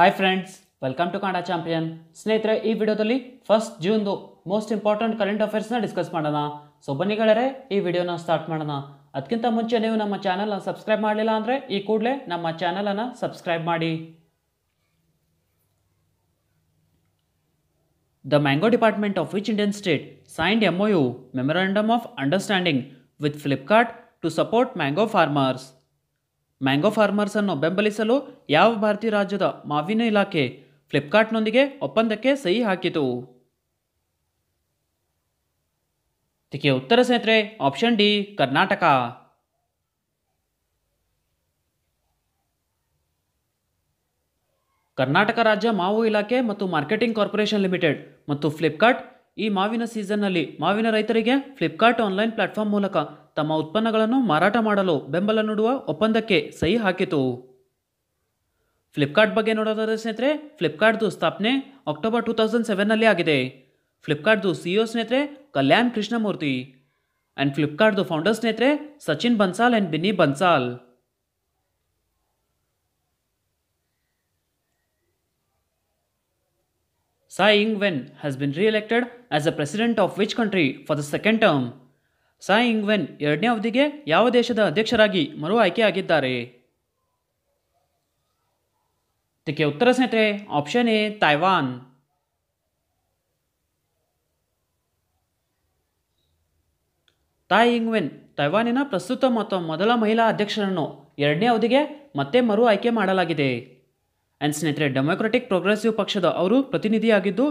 Hi friends welcome to Kannada champion ಸ್ನೇಹಿತರೆ ಈ ವಿಡಿಯೋದಲ್ಲಿ ಫಸ್ಟ್ ಜೂನ್ದು ಮೋಸ್ಟ್ ಇಂಪಾರ್ಟೆಂಟ್ ಕರೆಂಟ್ ಅಫೇರ್ಸ್ನ ಡಿಸ್ಕಸ್ ಮಾಡೋಣ ಸೊ ಈ ವಿಡಿಯೋನ ಸ್ಟಾರ್ಟ್ ಮಾಡೋಣ ಅದಕ್ಕಿಂತ ಮುಂಚೆ ನೀವು ನಮ್ಮ ಚಾನಲ್ನ ಸಬ್ಸ್ಕ್ರೈಬ್ ಮಾಡಲಿಲ್ಲ ಅಂದರೆ ಈ ಕೂಡಲೇ ನಮ್ಮ ಚಾನಲನ್ನು ಸಬ್ಸ್ಕ್ರೈಬ್ ಮಾಡಿ the mango department of which Indian state signed you memorandum of understanding with Flipkart to support mango farmers mango farmers ಅನ್ನು ಬೆಂಬಲಿಸಲು ಯಾವ ಭಾರತೀಯ ರಾಜ್ಯದ ಮಾವಿನ ಇಲಾಖೆ ಫ್ಲಿಪ್ಕಾರ್ಟ್ನೊಂದಿಗೆ ಒಪ್ಪಂದಕ್ಕೆ ಸಹಿ ಹಾಕಿತು ಇದಕ್ಕೆ ಉತ್ತರ ಸ್ನೇಹಿತರೆ ಆಪ್ಷನ್ ಡಿ ಕರ್ನಾಟಕ ಕರ್ನಾಟಕ ರಾಜ್ಯ ಮಾವು ಇಲಾಖೆ ಮತ್ತು ಮಾರ್ಕೆಟಿಂಗ್ ಕಾರ್ಪೊರೇಷನ್ ಲಿಮಿಟೆಡ್ ಮತ್ತು ಫ್ಲಿಪ್ಕಾರ್ಟ್ ಈ ಮಾವಿನ ಸೀಸನ್ನಲ್ಲಿ ಮಾವಿನ ರೈತರಿಗೆ ಫ್ಲಿಪ್ಕಾರ್ಟ್ ಆನ್ಲೈನ್ ಪ್ಲಾಟ್ಫಾರ್ಮ್ ಮೂಲಕ ತಮ್ಮ ಉತ್ಪನ್ನಗಳನ್ನು ಮಾರಾಟ ಮಾಡಲು ಬೆಂಬಲ ನೀಡುವ ಒಪ್ಪಂದಕ್ಕೆ ಸಹಿ ಹಾಕಿತು ಫ್ಲಿಪ್ಕಾರ್ಟ್ ಬಗ್ಗೆ ನೋಡೋದಾದರೆ ಸ್ನೇಹಿತರೆ ಫ್ಲಿಪ್ಕಾರ್ಟ್ದು ಸ್ಥಾಪನೆ ಅಕ್ಟೋಬರ್ ಟೂ ತೌಸಂಡ್ ಸೆವೆನ್ನಲ್ಲಿ ಆಗಿದೆ ಫ್ಲಿಪ್ಕಾರ್ಟ್ದು ಸಿಇಒ ಸ್ನೇಹಿತರೆ ಕಲ್ಯಾಣ್ ಕೃಷ್ಣಮೂರ್ತಿ ಆ್ಯಂಡ್ ಫ್ಲಿಪ್ಕಾರ್ಟ್ದು ಫೌಂಡರ್ ಸ್ನೇಹಿತರೆ Sachin Bansal and Binny Bansal Tsai Ing-wen has been re-elected as the president of which country for the Tsai Ingwen ಎರಡನೇ ಅವಧಿಗೆ ಯಾವ ದೇಶದ ಅಧ್ಯಕ್ಷರಾಗಿ ಮರು ಆಯ್ಕೆಯಾಗಿದ್ದಾರೆ ಇದಕ್ಕೆ ಉತ್ತರ ಸ್ನೇಹಿತರೆ option A Taiwan Tsai Ingwen ತೈವಾನಿನ ಪ್ರಸ್ತುತ ಮತ್ತು ಮೊದಲ ಮಹಿಳಾ ಅಧ್ಯಕ್ಷರನ್ನು ಎರಡನೇ ಅವಧಿಗೆ ಮತ್ತೆ ಮರು ಆಯ್ಕೆ ಮಾಡಲಾಗಿದೆ ಆ್ಯಂಡ್ ಸ್ನೇಹಿತರೆ ಡೆಮೊಕ್ರೆಟಿಕ್ ಪ್ರೋಗ್ರೆಸಿವ್ ಪಕ್ಷದ ಅವರು ಪ್ರತಿನಿಧಿಯಾಗಿದ್ದು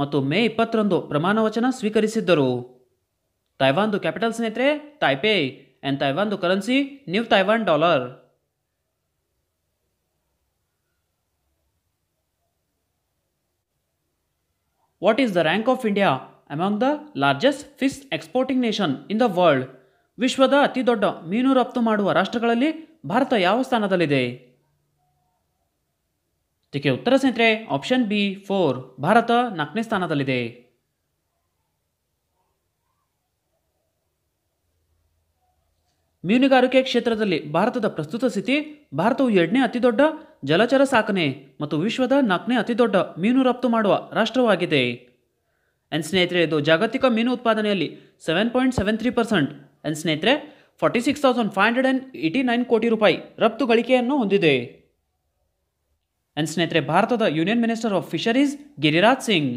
ಮತ್ತು ಮೇ ಇಪ್ಪತ್ತರಂದು ಪ್ರಮಾಣವಚನ ಸ್ವೀಕರಿಸಿದ್ದರು ತೈವಾನ್ದು ಕ್ಯಾಪಿಟಲ್ ಸ್ನೇಹಿತರೆ ತಾಯ್ಪೇ ಆ್ಯಂಡ್ ತೈವಾನ್ದು currency new Taiwan dollar what is the rank of India among the largest fish exporting nation in the world ವಿಶ್ವದ ಅತಿ ದೊಡ್ಡ ಮೀನು ರಫ್ತು ಮಾಡುವ ರಾಷ್ಟ್ರಗಳಲ್ಲಿ ಭಾರತ ಯಾವ ಸ್ಥಾನದಲ್ಲಿದೆ ಇದಕ್ಕೆ ಉತ್ತರ ಸ್ನೇಹಿತರೆ ಆಪ್ಷನ್ ಬಿ ಫೋರ್ ಭಾರತ ನಾಲ್ಕನೇ ಸ್ಥಾನದಲ್ಲಿದೆ ಮೀನುಗಾರಿಕೆ ಕ್ಷೇತ್ರದಲ್ಲಿ ಭಾರತದ ಪ್ರಸ್ತುತ ಸ್ಥಿತಿ ಭಾರತವು ಎರಡನೇ ಅತಿದೊಡ್ಡ ಜಲಚರ ಸಾಕಣೆ ಮತ್ತು ವಿಶ್ವದ ನಾಲ್ಕನೇ ಅತಿದೊಡ್ಡ ಮೀನು ರಫ್ತು ಮಾಡುವ ರಾಷ್ಟ್ರವಾಗಿದೆ ಎನ್ ಸ್ನೇಹಿತರೆ ಇದು ಜಾಗತಿಕ ಮೀನು ಉತ್ಪಾದನೆಯಲ್ಲಿ seven point seven three percent ಎನ್ ಸ್ನೇಹಿತರೆ forty six thousand five hundred and eighty nine ಕೋಟಿ ರೂಪಾಯಿ ರಫ್ತು ಗಳಿಕೆಯನ್ನು ಹೊಂದಿದೆ ಎನ್ ಸ್ನೇಹಿತರೆ ಭಾರತದ union minister of fisheries Giriraj Singh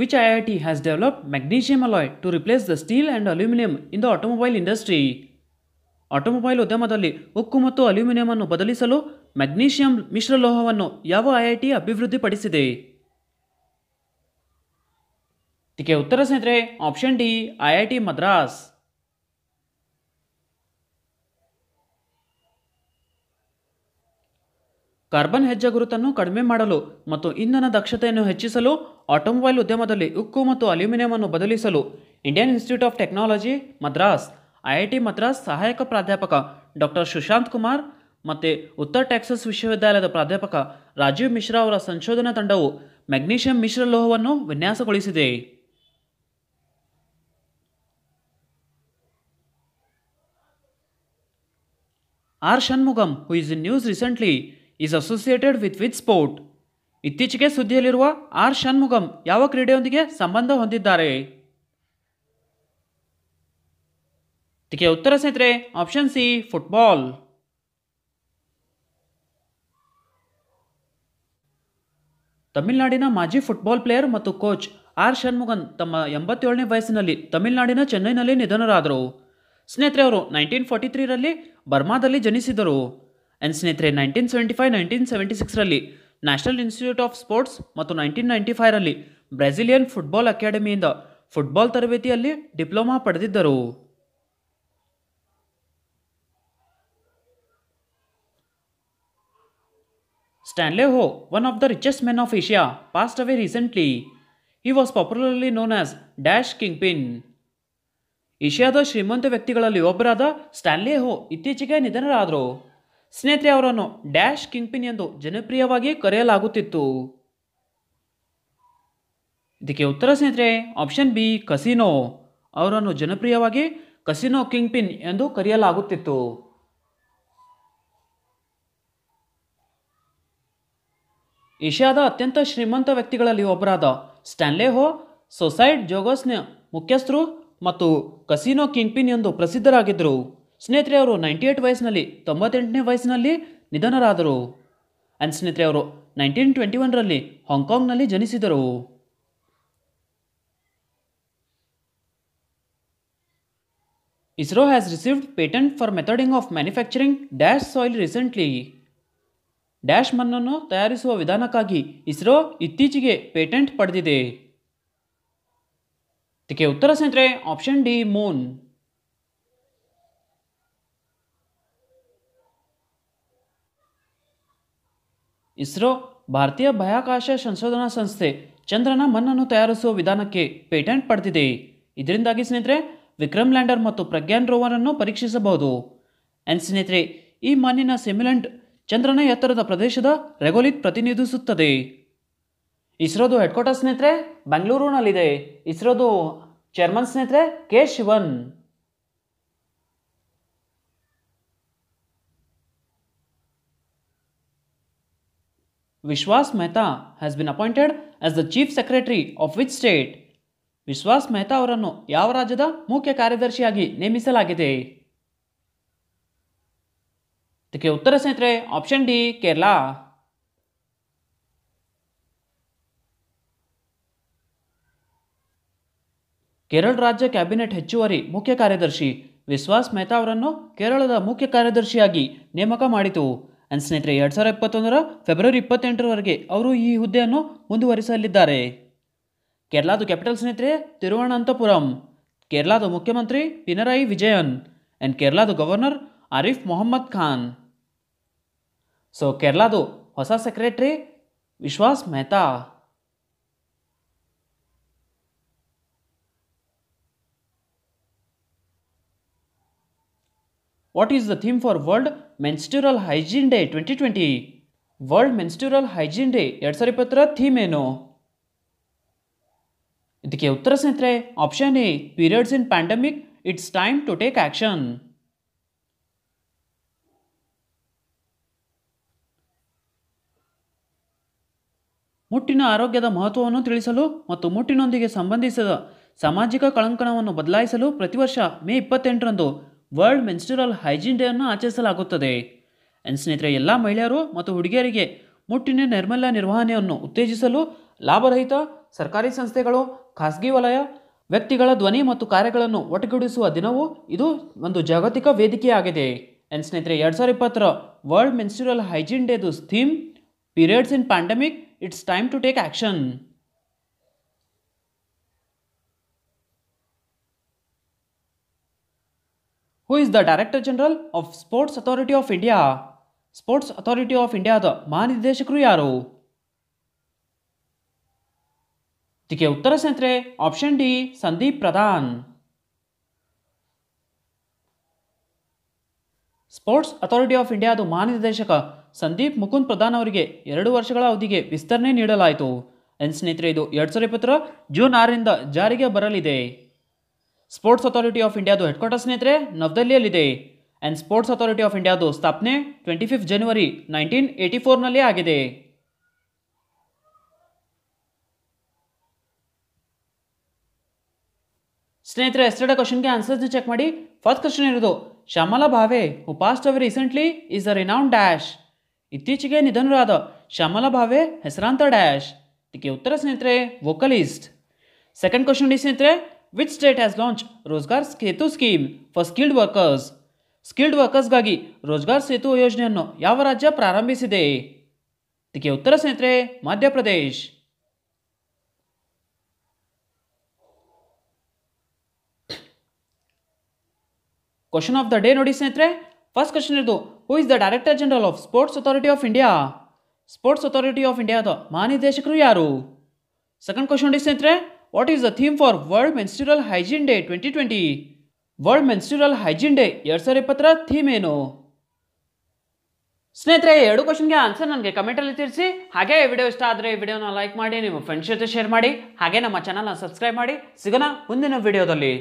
which I IIT has develop magnesium alloy to replace the steel and aluminium in the automobile industry automobile ಉದ್ಯಮದಲ್ಲಿ ಉಕ್ಕು ಮತ್ತು ಅಲ್ಯೂಮಿನಿಯಂ ಬದಲಿಸಲು ಮ್ಯಾಗ್ನೀಷಿಯಂ ಮಿಶ್ರಲೋಹವನ್ನು ಯಾವ ಐ ಐ ಟಿ ಅಭಿವೃದ್ಧಿಪಡಿಸಿದೆ ಇದಕ್ಕೆ ಉತ್ತರ ಸ್ನೇಹಿತರೆ option D T Madras carbon ಹೆಜ್ಜೆ ಗುರುತನ್ನು ಕಡಿಮೆ ಮಾಡಲು ಮತ್ತು ಇಂಧನ ದಕ್ಷತೆಯನ್ನು ಹೆಚ್ಚಿಸಲು ಆಟೋಮೊಬೈಲ್ ಉದ್ಯಮದಲ್ಲಿ ಉಕ್ಕು ಮತ್ತು ಅಲ್ಯೂಮಿನಿಯಂ ಅನ್ನು ಬದಲಿಸಲು Indian institute of technology Madras IIT Madras ಸಹಾಯಕ ಪ್ರಾಧ್ಯಾಪಕ ಡಾಕ್ಟರ್ ಸುಶಾಂತ್ ಕುಮಾರ್ ಮತ್ತು ಉತ್ತರ ಟ್ಯಾಕ್ಸಸ್ ವಿಶ್ವವಿದ್ಯಾಲಯದ ಪ್ರಾಧ್ಯಾಪಕ ರಾಜೀವ್ ಮಿಶ್ರಾ ಅವರ ಸಂಶೋಧನಾ ತಂಡವು ಮೆಗ್ನೀಷಿಯಂ ಮಿಶ್ರ ಲೋಹವನ್ನು ವಿನ್ಯಾಸಗೊಳಿಸಿದೆ R Shanmugam who is in news recently is associated with with sport ಇತ್ತೀಚೆಗೆ ಸುದ್ದಿಯಲ್ಲಿರುವ ಆರ್ ಷಣ್ಮುಗಂ ಯಾವ ಕ್ರೀಡೆಯೊಂದಿಗೆ ಸಂಬಂಧ ಹೊಂದಿದ್ದಾರೆ ಇದಕ್ಕೆ ಉತ್ತರ ಸ್ನೇಹಿತರೆ ಆಪ್ಷನ್ ಸಿ ಫುಟ್ಬಾಲ್ ತಮಿಳುನಾಡಿನ ಮಾಜಿ ಫುಟ್ಬಾಲ್ ಪ್ಲೇಯರ್ ಮತ್ತು ಕೋಚ್ ಆರ್ ಷಣ್ಮುಗನ್ ತಮ್ಮ ಎಂಬತ್ತೇಳನೇ ವಯಸ್ಸಿನಲ್ಲಿ ತಮಿಳುನಾಡಿನ ಚೆನ್ನೈನಲ್ಲಿ ನಿಧನರಾದರು ಸ್ನೇಹಿತರೆ ಅವರು ನೈನ್ಟೀನ್ ಫಾರ್ಟಿ ತ್ರೀರಲ್ಲಿ ಬರ್ಮಾದಲ್ಲಿ ಜನಿಸಿದರು ಎನ್ ಸ್ನೇಹಿತರೆ nineteen seventy five nineteen seventy ಸಿಕ್ಸ್ರಲ್ಲಿ ನ್ಯಾಷನಲ್ ಇನ್ಸ್ಟಿಟ್ಯೂಟ್ ಆಫ್ ಸ್ಪೋರ್ಟ್ಸ್ ಮತ್ತು ನೈನ್ಟೀನ್ ನೈಂಟಿ ಫೈವ್ರಲ್ಲಿ ಬ್ರೆಸಿಲಿಯನ್ ಫುಟ್ಬಾಲ್ ಅಕಾಡೆಮಿಯಿಂದ ಫುಟ್ಬಾಲ್ ತರಬೇತಿಯಲ್ಲಿ ಡಿಪ್ಲೊಮಾ ಪಡೆದಿದ್ದರು who one of the richest men of Asia passed away recently he was popularly known as dash king pin ಏಷ್ಯಾದ ಶ್ರೀಮಂತ ವ್ಯಕ್ತಿಗಳಲ್ಲಿ ಒಬ್ಬರಾದ ಸ್ಟ್ಯಾನ್ಲೆ ಹೋ ಇತ್ತೀಚೆಗೆ ನಿಧನರಾದರು ಸ್ನೇಹಿತರೆ ಅವರನ್ನು ಡ್ಯಾಶ್ ಕಿಂಗ್ಪಿನ್ ಎಂದು ಜನಪ್ರಿಯವಾಗಿ ಕರೆಯಲಾಗುತ್ತಿತ್ತು ಇದಕ್ಕೆ ಉತ್ತರ ಸ್ನೇಹಿತರೆ ಆಪ್ಷನ್ ಬಿ ಕಸಿನೋ ಅವರನ್ನು ಜನಪ್ರಿಯವಾಗಿ ಕಸಿನೋ ಕಿಂಗ್ಪಿನ್ ಎಂದು ಕರೆಯಲಾಗುತ್ತಿತ್ತು ಏಷ್ಯಾದ ಅತ್ಯಂತ ಶ್ರೀಮಂತ ವ್ಯಕ್ತಿಗಳಲ್ಲಿ ಒಬ್ಬರಾದ ಸ್ಟ್ಯಾನ್ಲೆ ಹೋ ಸೊಸೈಡ್ ಜೋಗಸ್ನ ಮುಖ್ಯಸ್ಥರು ಮತ್ತು ಕಸಿನೋ ಕಿಂಗ್ಪಿನ್ ಎಂದು ಪ್ರಸಿದ್ಧರಾಗಿದ್ದರು ಸ್ನೇಹಿತರೆ ಅವರು ನೈಂಟಿ ಏಟ್ ವಯಸ್ಸಿನಲ್ಲಿ ತೊಂಬತ್ತೆಂಟನೇ ವಯಸ್ಸಿನಲ್ಲಿ ನಿಧನರಾದರು ಆ್ಯಂಡ್ ಸ್ನೇಹಿತರೆ ಅವರು ನೈನ್ಟೀನ್ ಟ್ವೆಂಟಿ ಒನ್ರಲ್ಲಿ ಹಾಂಗ್ಕಾಂಗ್ನಲ್ಲಿ ಜನಿಸಿದರು ISRO has received patent for method of manufacturing dash soil recently dash ಮಣ್ಣನ್ನು ತಯಾರಿಸುವ ವಿಧಾನಕ್ಕಾಗಿ ಇಸ್ರೋ ಇತ್ತೀಚೆಗೆ ಪೇಟೆಂಟ್ ಪಡೆದಿದೆ ಇದಕ್ಕೆ ಉತ್ತರ ಸ್ನೇಹಿತರೆ ಆಪ್ಷನ್ ಡಿ ಮೂನ್ ಇಸ್ರೋ ಭಾರತೀಯ ಬಾಹ್ಯಾಕಾಶ ಸಂಶೋಧನಾ ಸಂಸ್ಥೆ ಚಂದ್ರನ ಮಣ್ಣನ್ನು ತಯಾರಿಸುವ ವಿಧಾನಕ್ಕೆ ಪೇಟೆಂಟ್ ಪಡೆದಿದೆ ಇದರಿಂದಾಗಿ ಸ್ನೇಹಿತರೆ ವಿಕ್ರಮ್ ಲ್ಯಾಂಡರ್ ಮತ್ತು ಪ್ರಜ್ಞಾನ್ ಅನ್ನು ಪರೀಕ್ಷಿಸಬಹುದು ಅಂಡ್ ಸ್ನೇಹಿತರೆ ಈ ಮಣ್ಣಿನ ಸಿಮ್ಯುಲೆಂಟ್ ಚಂದ್ರನ ಎತ್ತರದ ಪ್ರದೇಶದ ರೆಗೋಲಿತ್ ಪ್ರತಿನಿಧಿಸುತ್ತದೆ ಇಸ್ರೋದು ಹೆಡ್ಕ್ವಾರ್ಟರ್ ಸ್ನೇಹಿತರೆ ಬೆಂಗಳೂರಿನಲ್ಲಿದೆ ಇಸ್ರೋದು ಚೇರ್ಮನ್ ಸ್ನೇಹಿತರೆ K Sivan Vishwas Mehta has been appointed as the Chief Secretary of which state? Vishwas Mehta ಅವರನ್ನು ಯಾವ ರಾಜ್ಯದ ಮುಖ್ಯ ಕಾರ್ಯದರ್ಶಿಯಾಗಿ ನೇಮಿಸಲಾಗಿದೆ ಇದಕ್ಕೆ ಉತ್ತರ ಸ್ನೇಹಿತರೆ ಆಪ್ಷನ್ ಡಿ ಕೇರಳ ಕೇರಳ ರಾಜ್ಯ ಕ್ಯಾಬಿನೆಟ್ ಹೆಚ್ಚುವರಿ ಮುಖ್ಯ ಕಾರ್ಯದರ್ಶಿ ವಿಶ್ವಾಸ್ ಮೆಹ್ತಾ ಅವರನ್ನು ಕೇರಳದ ಮುಖ್ಯ ಕಾರ್ಯದರ್ಶಿಯಾಗಿ ನೇಮಕ ಮಾಡಿತು ಅಂಡ್ ಸ್ನೇಹಿತರೆ ಎರಡು ಸಾವಿರ ಇಪ್ಪತ್ತೊಂದರ ಫೆಬ್ರವರಿ ಇಪ್ಪತ್ತೆಂಟರವರೆಗೆ ಅವರು ಈ ಹುದ್ದೆಯನ್ನು ಮುಂದುವರಿಸಲಿದ್ದಾರೆ ಕೇರಳದ ಕ್ಯಾಪಿಟಲ್ ಸ್ನೇಹಿತರೆ ತಿರುವನಂತಪುರಂ ಕೇರಳದ ಮುಖ್ಯಮಂತ್ರಿ ಪಿನರಾಯಿ ವಿಜಯನ್ ಆ್ಯಂಡ್ ಕೇರಳದ ಗವರ್ನರ್ ಆರಿಫ್ ಮೊಹಮ್ಮದ್ ಖಾನ್ ಸೊ ಕೇರಳದು ಹೊಸ secretary Vishwas Mehta What is the theme for World Menstrual Hygiene Day 2020? World menstrual Hygiene day ಎರಡು ಸಾವಿರ ಇಪ್ಪತ್ತರ ಥೀಮ್ ಏನು ಇದಕ್ಕೆ ಉತ್ತರ ಸ್ನೇಹಿತರೆ option A periods in pandemic it's time to take action ಮುಟ್ಟಿನ ಆರೋಗ್ಯದ ಮಹತ್ವವನ್ನು ತಿಳಿಸಲು ಮತ್ತು ಮುಟ್ಟಿನೊಂದಿಗೆ ಸಂಬಂಧಿಸಿದ ಸಾಮಾಜಿಕ ಕಳಂಕಣವನ್ನು ಬದಲಾಯಿಸಲು ಪ್ರತಿ ವರ್ಷ ಮೇ ಇಪ್ಪತ್ತೆಂಟರಂದು ವರ್ಲ್ಡ್ ಮೆನ್ಸ್ಟ್ರಲ್ ಹೈಜೀನ್ ಅನ್ನು ಆಚರಿಸಲಾಗುತ್ತದೆ ಎನ್ ಸ್ನೇಹಿತರೆ ಎಲ್ಲ ಮಹಿಳೆಯರು ಮತ್ತು ಹುಡುಗಿಯರಿಗೆ ಮುಟ್ಟಿನ ನೈರ್ಮಲ್ಯ ನಿರ್ವಹಣೆಯನ್ನು ಉತ್ತೇಜಿಸಲು ಲಾಭರಹಿತ ಸರ್ಕಾರಿ ಸಂಸ್ಥೆಗಳು ಖಾಸಗಿ ವಲಯ ವ್ಯಕ್ತಿಗಳ ಧ್ವನಿ ಮತ್ತು ಕಾರ್ಯಗಳನ್ನು ಒಟ್ಟುಗೂಡಿಸುವ ದಿನವು ಇದು ಒಂದು ಜಾಗತಿಕ ವೇದಿಕೆಯಾಗಿದೆ ಎನ್ ಸ್ನೇಹಿತರೆ ಎರಡು ಸಾವಿರ ಇಪ್ಪತ್ತರ ವರ್ಲ್ಡ್ ಮೆನ್ಸ್ಟ್ರಲ್ ಹೈಜೀನ್ ಡೇದು theme periods in pandemic it's time to take action who is the director general of sports authority of India sports authority of ಇಂಡಿಯಾದ ಮಹಾನಿರ್ದೇಶಕರು ಯಾರು ಇದಕ್ಕೆ ಉತ್ತರ ಸ್ನೇಹಿತರೆ option D Sandeep Pradhan sports authority of ಇಂಡಿಯಾದ ಮಹಾನಿರ್ದೇಶಕ ಸಂದೀಪ್ ಮುಕುಂದ್ ಪ್ರಧಾನ್ ಅವರಿಗೆ ಎರಡು ವರ್ಷಗಳ ಅವಧಿಗೆ ವಿಸ್ತರಣೆ ನೀಡಲಾಯಿತು ಎನ್ ಸ್ನೇಹಿತರೆ ಇದು ಎರಡು ಸಾವಿರ ಇಪ್ಪತ್ತರ ಜೂನ್ ಆರರಿಂದ ಜಾರಿಗೆ ಬರಲಿದೆ ಸ್ಪೋರ್ಟ್ಸ್ ಅಥಾರಿಟಿ ಆಫ್ ಇಂಡಿಯಾದು ಹೆಡ್ ಕ್ವಾರ್ಟರ್ ಸ್ನೇಹಿತರೆ ನವದೆಹಲಿಯಲ್ಲಿದೆ ಆ್ಯಂಡ್ ಸ್ಪೋರ್ಟ್ಸ್ ಅಥಾರಿಟಿ ಆಫ್ ಇಂಡಿಯಾದು ಸ್ಥಾಪನೆ ಟ್ವೆಂಟಿ ಫಿಫ್ತ್ ಜನವರಿ ನೈನ್ಟೀನ್ ಏಯ್ಟಿ ಫೋರ್ನಲ್ಲೇ ಆಗಿದೆ ಸ್ನೇಹಿತರೆ ಎಸ್ಟರ್ಡ ಕ್ವಶನ್ಗೆ ಆನ್ಸರ್ಸ್ನ ಚೆಕ್ ಮಾಡಿ ಫಸ್ಟ್ ಕ್ವಶನ್ ಇರೋದು Shyamala Bhave who passed away recently is a renowned dash ಇತ್ತೀಚೆಗೆ ನಿಧನರಾದ ಶ್ಯಾಮಲಾ ಭಾವೆ ಹೆಸರಾಂತ ಡ್ಯಾಶ್ ಇದಕ್ಕೆ ಉತ್ತರ ಸ್ನೇಹಿತರೆ ವೋಕಲಿಸ್ಟ್ ಸೆಕೆಂಡ್ ಕ್ವಶನ್ ಇದೆ ಸ್ನೇಹಿತರೆ which state has launch Rozgar Setu scheme for skilled workers skilled ವರ್ಕರ್ಸ್ಗಾಗಿ ರೋಜ್ಗಾರ್ ಸೇತು ಯೋಜನೆಯನ್ನು ಯಾವ ರಾಜ್ಯ ಪ್ರಾರಂಭಿಸಿದೆ ಇದಕ್ಕೆ ಉತ್ತರ ಸ್ನೇಹಿತರೆ Madhya Pradesh question of the day ನೋಡಿ ಸ್ನೇಹಿತರೆ ಫಸ್ಟ್ ಕ್ವಶನ್ ಇರೋದು who is the director general of sports authority of India sports authority of ಇಂಡಿಯಾದ ಮಹಾನಿರ್ದೇಶಕರು ಯಾರು ಸೆಕೆಂಡ್ ಕ್ವಶನ್ ನೋಡಿ ಸ್ನೇಹಿತರೆ What is the theme for World Menstrual Hygiene Day 2020? World menstrual hygiene day ಎರಡು ಸಾವಿರ ಇಪ್ಪತ್ತರ ಥೀಮ್ ಏನು ಸ್ನೇಹಿತರೆ ಎರಡು ಕ್ವಶನ್ಗೆ ಆನ್ಸರ್ ನನಗೆ ಕಮೆಂಟಲ್ಲಿ ತಿಳಿಸಿ ಹಾಗೆ ವಿಡಿಯೋ ಇಷ್ಟ ಆದರೆ ಈ ವಿಡಿಯೋನ ಲೈಕ್ ಮಾಡಿ ನಿಮ್ಮ ಫ್ರೆಂಡ್ಸ್ ಜೊತೆ ಶೇರ್ ಮಾಡಿ ಹಾಗೆ ನಮ್ಮ ಚಾನಲ್ನ ಸಬ್ಸ್ಕ್ರೈಬ್ ಮಾಡಿ ಸಿಗೋಣ ಮುಂದಿನ ವಿಡಿಯೋದಲ್ಲಿ